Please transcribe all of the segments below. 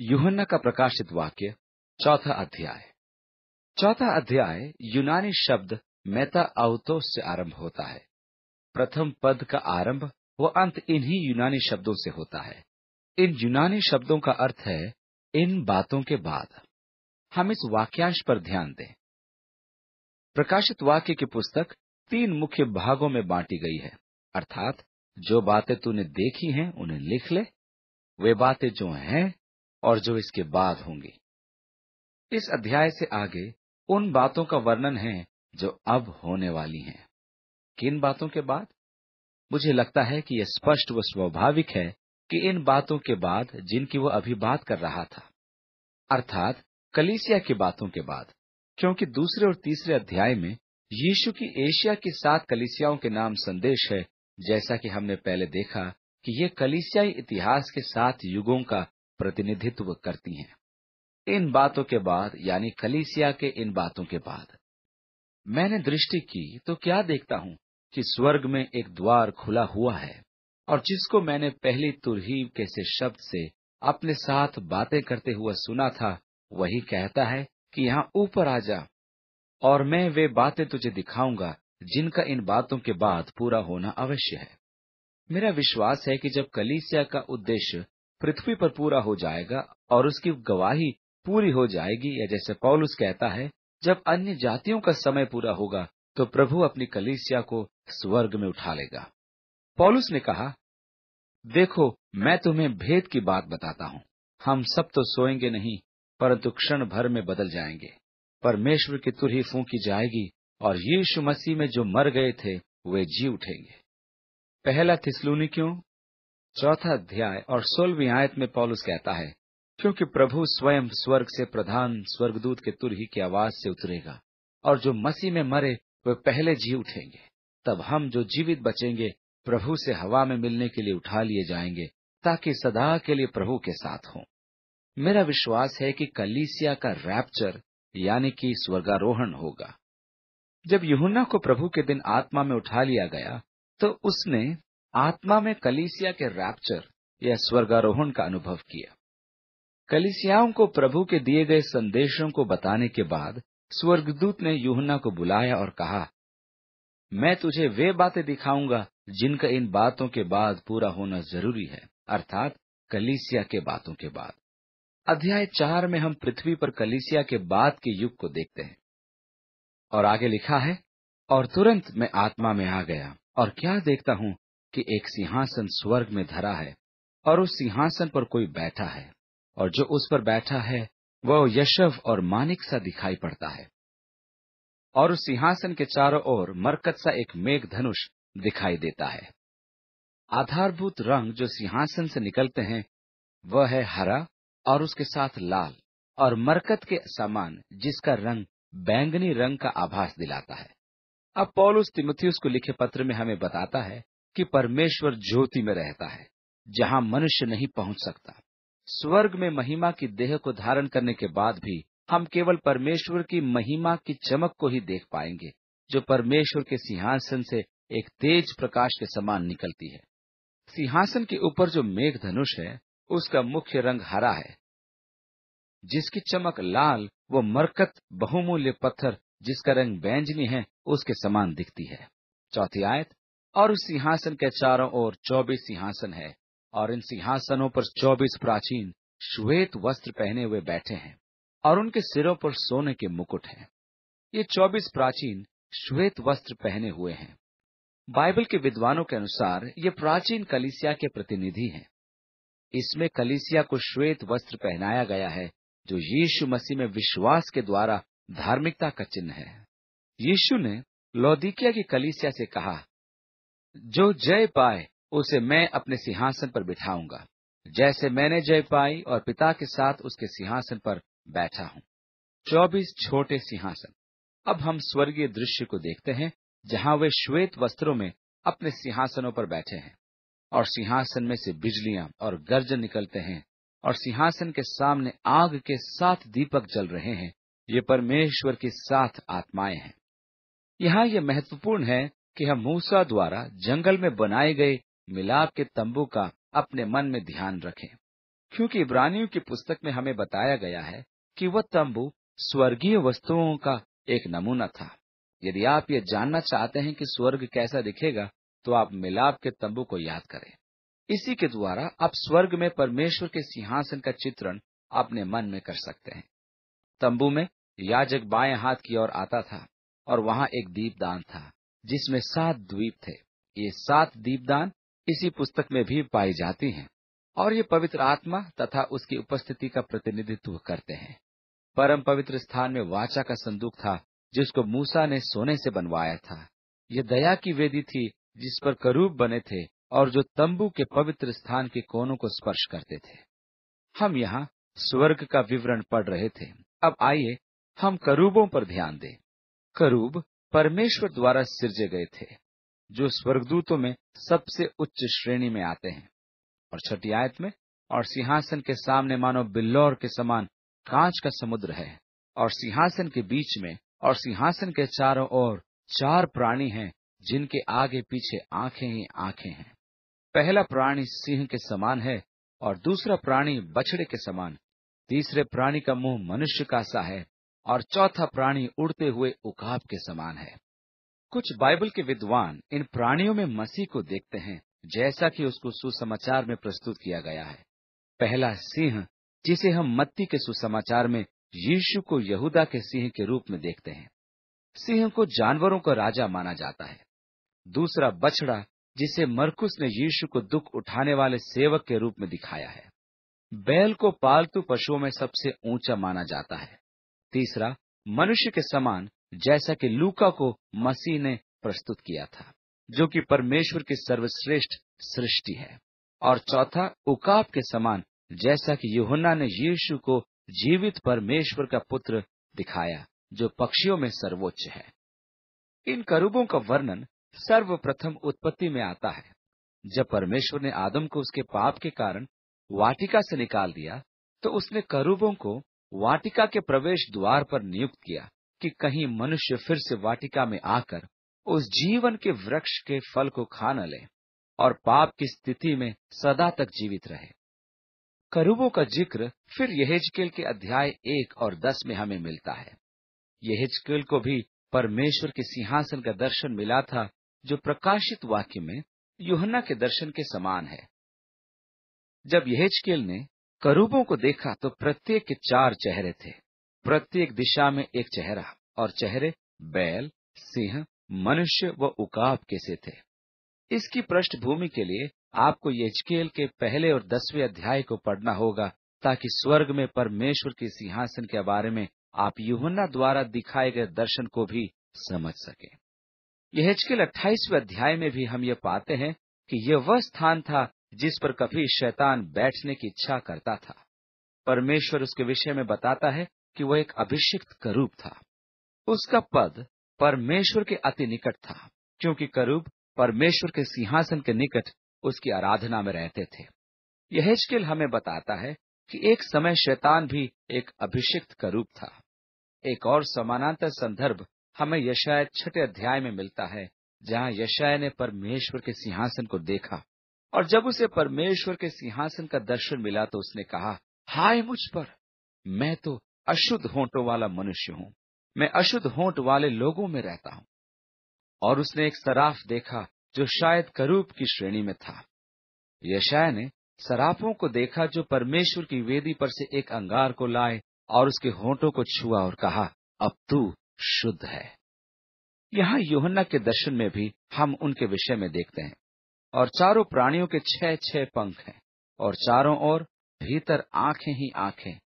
युहन्ना का प्रकाशित वाक्य चौथा अध्याय चौथा अध्याय यूनानी शब्द मेता अवतो से आरंभ होता है प्रथम पद का आरंभ व अंत इन्हीं यूनानी शब्दों से होता है इन यूनानी शब्दों का अर्थ है इन बातों के बाद हम इस वाक्यांश पर ध्यान दें प्रकाशित वाक्य की पुस्तक तीन मुख्य भागों में बांटी गई है अर्थात जो बातें तूने देखी हैं उन्हें लिख ले वे बातें जो हैं और जो इसके बाद होंगे इस अध्याय से आगे उन बातों का वर्णन है जो अब होने वाली हैं। किन बातों के बाद मुझे लगता है कि यह स्पष्ट व स्वाभाविक है कि इन बातों के बाद जिनकी वो अभी बात कर रहा था अर्थात कलीसिया की बातों के बाद क्योंकि दूसरे और तीसरे अध्याय में यीशु की एशिया के सात कलिसियाओं के नाम संदेश है जैसा कि हमने पहले देखा कि ये कलिसियाई इतिहास के सात युगों का प्रतिनिधित्व करती हैं इन बातों के बाद यानी कलीसिया के इन बातों के बाद मैंने दृष्टि की तो क्या देखता हूं कि स्वर्ग में एक द्वार खुला हुआ है और जिसको मैंने पहली तुरही कैसे शब्द से अपने साथ बातें करते हुए सुना था वही कहता है कि यहाँ ऊपर आ जा और मैं वे बातें तुझे दिखाऊंगा जिनका इन बातों के बाद पूरा होना अवश्य है मेरा विश्वास है कि जब कलीसिया का उद्देश्य पृथ्वी पर पूरा हो जाएगा और उसकी गवाही पूरी हो जाएगी या जैसे पौलुस कहता है जब अन्य जातियों का समय पूरा होगा तो प्रभु अपनी कलीसिया को स्वर्ग में उठा लेगा पौलुस ने कहा देखो मैं तुम्हें भेद की बात बताता हूँ हम सब तो सोएंगे नहीं परंतु क्षण भर में बदल जाएंगे परमेश्वर की तुरही फूकी जाएगी और यीशु मसीह में जो मर गए थे वे जी उठेंगे पहला थिसलूनिकियों चौथा अध्याय और सोलहवीं आयत में पॉलुस कहता है क्योंकि प्रभु स्वयं स्वर्ग से प्रधान स्वर्गदूत के तुरही की आवाज से उतरेगा और जो मसीह में मरे वे पहले जी उठेंगे तब हम जो जीवित बचेंगे प्रभु से हवा में मिलने के लिए उठा लिए जाएंगे ताकि सदा के लिए प्रभु के साथ हों मेरा विश्वास है कि कलीसिया का रैप्चर यानी कि स्वर्गारोहण होगा जब यहुन्ना को प्रभु के दिन आत्मा में उठा लिया गया तो उसने आत्मा में कलिसिया के रैप्चर या स्वर्गारोहण का अनुभव किया कलिसियाओं को प्रभु के दिए गए संदेशों को बताने के बाद स्वर्गदूत ने यूहना को बुलाया और कहा मैं तुझे वे बातें दिखाऊंगा जिनका इन बातों के बाद पूरा होना जरूरी है अर्थात कलिसिया के बातों के बाद अध्याय चार में हम पृथ्वी पर कलिसिया के बाद के युग को देखते हैं और आगे लिखा है और तुरंत मैं आत्मा में आ गया और क्या देखता हूँ कि एक सिंहासन स्वर्ग में धरा है और उस सिंहासन पर कोई बैठा है और जो उस पर बैठा है वह यशव और मानिक सा दिखाई पड़ता है और उस सिंहासन के चारों ओर मरकत सा एक मेघ धनुष दिखाई देता है आधारभूत रंग जो सिंहासन से निकलते हैं वह है हरा और उसके साथ लाल और मरकत के समान जिसका रंग बैंगनी रंग का आभास दिलाता है अब पॉलुस तिमथियस को लिखे पत्र में हमें बताता है कि परमेश्वर ज्योति में रहता है जहां मनुष्य नहीं पहुंच सकता स्वर्ग में महिमा की देह को धारण करने के बाद भी हम केवल परमेश्वर की महिमा की चमक को ही देख पाएंगे जो परमेश्वर के सिंहासन से एक तेज प्रकाश के समान निकलती है सिंहासन के ऊपर जो मेघ धनुष है उसका मुख्य रंग हरा है जिसकी चमक लाल वो मरकत बहुमूल्य पत्थर जिसका रंग बैंजनी है उसके समान दिखती है चौथी आयत और उस सिंहासन के चारों ओर चौबीस सिंहासन है और इन सिंहासनों पर चौबीस प्राचीन श्वेत वस्त्र पहने हुए बैठे हैं और उनके सिरों पर सोने के मुकुट हैं ये चौबीस प्राचीन श्वेत वस्त्र पहने हुए हैं बाइबल के विद्वानों के अनुसार ये प्राचीन कलिसिया के प्रतिनिधि हैं इसमें कलिसिया को श्वेत वस्त्र पहनाया गया है जो यीशु मसीह में विश्वास के द्वारा धार्मिकता का चिन्ह है यीशु ने लौदिकिया की कलिसिया से कहा जो जय पाए उसे मैं अपने सिंहासन पर बिठाऊंगा जैसे मैंने जय पाई और पिता के साथ उसके सिंहासन पर बैठा हूं चौबीस छोटे सिंहासन अब हम स्वर्गीय दृश्य को देखते हैं जहां वे श्वेत वस्त्रों में अपने सिंहासनों पर बैठे हैं और सिंहासन में से बिजलियां और गर्जन निकलते हैं और सिंहासन के सामने आग के साथ दीपक जल रहे हैं ये परमेश्वर की सात आत्माएं हैं यहाँ यह महत्वपूर्ण है कि हम मूसा द्वारा जंगल में बनाए गए मिलाप के तंबू का अपने मन में ध्यान रखें क्योंकि इब्रानियों की पुस्तक में हमें बताया गया है कि वह तंबू स्वर्गीय वस्तुओं का एक नमूना था यदि आप ये जानना चाहते हैं कि स्वर्ग कैसा दिखेगा तो आप मिलाप के तंबू को याद करें इसी के द्वारा आप स्वर्ग में परमेश्वर के सिंहासन का चित्रण अपने मन में कर सकते हैं तंबू में याजक बाएं हाथ की ओर आता था और वहां एक दीपदान था जिसमें सात द्वीप थे ये सात दीपदान इसी पुस्तक में भी पाई जाती हैं और ये पवित्र आत्मा तथा उसकी उपस्थिति का प्रतिनिधित्व करते हैं परम पवित्र स्थान में वाचा का संदूक था जिसको मूसा ने सोने से बनवाया था ये दया की वेदी थी जिस पर करूब बने थे और जो तंबू के पवित्र स्थान के कोनों को स्पर्श करते थे हम यहाँ स्वर्ग का विवरण पढ़ रहे थे अब आइए हम करूबों पर ध्यान दें करूब परमेश्वर द्वारा सिर्जे गए थे जो स्वर्गदूतों में सबसे उच्च श्रेणी में आते हैं और छठी आयत में और सिंहासन के सामने मानो बिल्लौर के समान कांच का समुद्र है और सिंहासन के बीच में और सिंहासन के चारों ओर चार प्राणी हैं जिनके आगे पीछे आंखें ही आंखें हैं पहला प्राणी सिंह के समान है और दूसरा प्राणी बछड़े के समान तीसरे प्राणी का मुंह मनुष्य का सा है और चौथा प्राणी उड़ते हुए उकाब के समान है कुछ बाइबल के विद्वान इन प्राणियों में मसीह को देखते हैं जैसा कि उसको सुसमाचार में प्रस्तुत किया गया है पहला सिंह जिसे हम मत्ती के सुसमाचार में यीशु को यहूदा के सिंह के रूप में देखते हैं सिंह को जानवरों का राजा माना जाता है दूसरा बछड़ा जिसे मरकुस ने यीशु को दुख उठाने वाले सेवक के रूप में दिखाया है बैल को पालतू पशुओं में सबसे ऊंचा माना जाता है तीसरा मनुष्य के समान जैसा कि लूका को मसीह ने प्रस्तुत किया था जो कि परमेश्वर की सर्वश्रेष्ठ सृष्टि है और चौथा उकाब के समान जैसा कि युहन्ना ने यीशु को जीवित परमेश्वर का पुत्र दिखाया जो पक्षियों में सर्वोच्च है इन करूबों का वर्णन सर्वप्रथम उत्पत्ति में आता है जब परमेश्वर ने आदम को उसके पाप के कारण वाटिका से निकाल दिया तो उसने करूबों को वाटिका के प्रवेश द्वार पर नियुक्त किया कि कहीं मनुष्य फिर से वाटिका में आकर उस जीवन के वृक्ष के फल को खा न ले और पाप की स्थिति में सदा तक जीवित रहे करूबों का जिक्र फिर यहेजकेल के अध्याय एक और दस में हमें मिलता है यहेजकेल को भी परमेश्वर के सिंहासन का दर्शन मिला था जो प्रकाशित वाक्य में युहना के दर्शन के समान है जब यहेजकेल ने करूबों को देखा तो प्रत्येक के चार चेहरे थे प्रत्येक दिशा में एक चेहरा और चेहरे बैल सिंह मनुष्य व उकाब के से थे इसकी पृष्ठभूमि के लिए आपको यजकेल के पहले और दसवें अध्याय को पढ़ना होगा ताकि स्वर्ग में परमेश्वर के सिंहासन के बारे में आप युहन्ना द्वारा दिखाए गए दर्शन को भी समझ सके यह अट्ठाईसवें अध्याय में भी हम ये पाते हैं कि यह वह स्थान था जिस पर कभी शैतान बैठने की इच्छा करता था परमेश्वर उसके विषय में बताता है कि वह एक अभिषिक्त करूप था उसका पद परमेश्वर के अति निकट था क्योंकि करूप परमेश्वर के सिंहासन के निकट उसकी आराधना में रहते थे यह स्किल हमें बताता है कि एक समय शैतान भी एक अभिषिक्त करूप था एक और समानांतर संदर्भ हमें यशाय छठे अध्याय में मिलता है जहां यशाय ने परमेश्वर के सिंहासन को देखा और जब उसे परमेश्वर के सिंहासन का दर्शन मिला तो उसने कहा हाय मुझ पर मैं तो अशुद्ध होंठों वाला मनुष्य हूं मैं अशुद्ध होंठ वाले लोगों में रहता हूं और उसने एक सराफ देखा जो शायद करूप की श्रेणी में था यशाय ने सराफों को देखा जो परमेश्वर की वेदी पर से एक अंगार को लाए और उसके होंठों को छुआ और कहा अब तू शुद्ध है यहां योहन्ना के दर्शन में भी हम उनके विषय में देखते हैं और चारों प्राणियों के छह छह पंख हैं और चारों ओर भीतर आंखें ही आंखें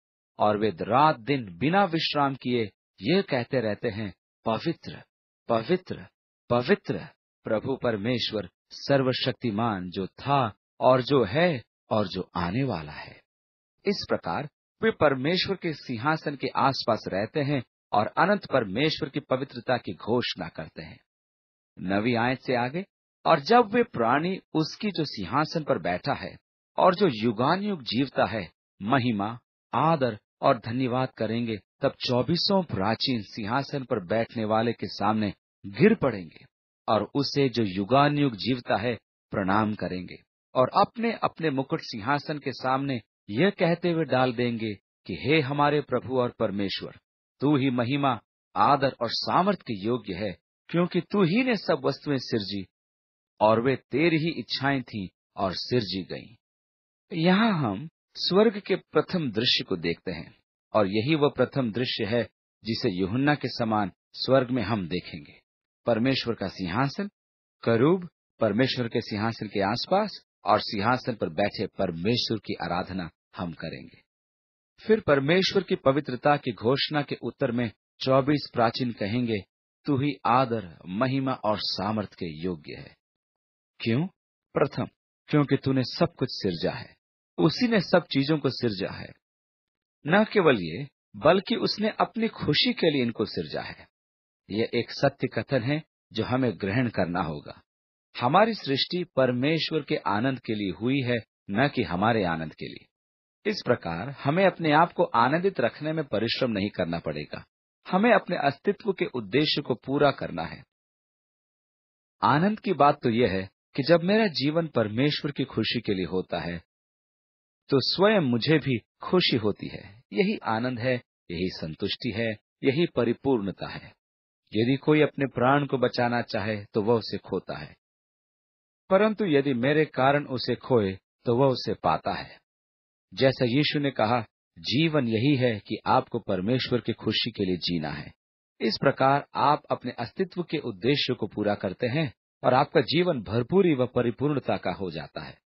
और वे रात दिन बिना विश्राम किए यह कहते रहते हैं पवित्र पवित्र पवित्र प्रभु परमेश्वर सर्वशक्तिमान जो था और जो है और जो आने वाला है इस प्रकार वे परमेश्वर के सिंहासन के आसपास रहते हैं और अनंत परमेश्वर की पवित्रता की घोषणा करते हैं नवी आयत से आगे और जब वे प्राणी उसकी जो सिंहासन पर बैठा है और जो युगान युग जीवता है महिमा आदर और धन्यवाद करेंगे तब चौबीसों प्राचीन सिंहासन पर बैठने वाले के सामने गिर पड़ेंगे और उसे जो युगान युग जीवता है प्रणाम करेंगे और अपने अपने मुकुट सिंहासन के सामने यह कहते हुए डाल देंगे कि हे हमारे प्रभु और परमेश्वर तू ही महिमा आदर और सामर्थ्य के योग्य है क्योंकि तू ही ने सब वस्तुएं सिर्जी और वे तेरी ही इच्छाएं थीं और सिर जी गईं। यहाँ हम स्वर्ग के प्रथम दृश्य को देखते हैं और यही वह प्रथम दृश्य है जिसे युहन्ना के समान स्वर्ग में हम देखेंगे परमेश्वर का सिंहासन करूब परमेश्वर के सिंहासन के आसपास और सिंहासन पर बैठे परमेश्वर की आराधना हम करेंगे फिर परमेश्वर की पवित्रता की घोषणा के उत्तर में चौबीस प्राचीन कहेंगे तू ही आदर महिमा और सामर्थ्य के योग्य है क्यों प्रथम क्योंकि तूने सब कुछ सिरजा है उसी ने सब चीजों को सिरजा है न केवल ये बल्कि उसने अपनी खुशी के लिए इनको सिरजा है यह एक सत्य कथन है जो हमें ग्रहण करना होगा हमारी सृष्टि परमेश्वर के आनंद के लिए हुई है न कि हमारे आनंद के लिए इस प्रकार हमें अपने आप को आनंदित रखने में परिश्रम नहीं करना पड़ेगा हमें अपने अस्तित्व के उद्देश्य को पूरा करना है आनंद की बात तो यह है कि जब मेरा जीवन परमेश्वर की खुशी के लिए होता है तो स्वयं मुझे भी खुशी होती है यही आनंद है यही संतुष्टि है यही परिपूर्णता है यदि कोई अपने प्राण को बचाना चाहे तो वह उसे खोता है परंतु यदि मेरे कारण उसे खोए तो वह उसे पाता है जैसा यीशु ने कहा जीवन यही है कि आपको परमेश्वर की खुशी के लिए जीना है इस प्रकार आप अपने अस्तित्व के उद्देश्य को पूरा करते हैं और आपका जीवन भरपूरी व परिपूर्णता का हो जाता है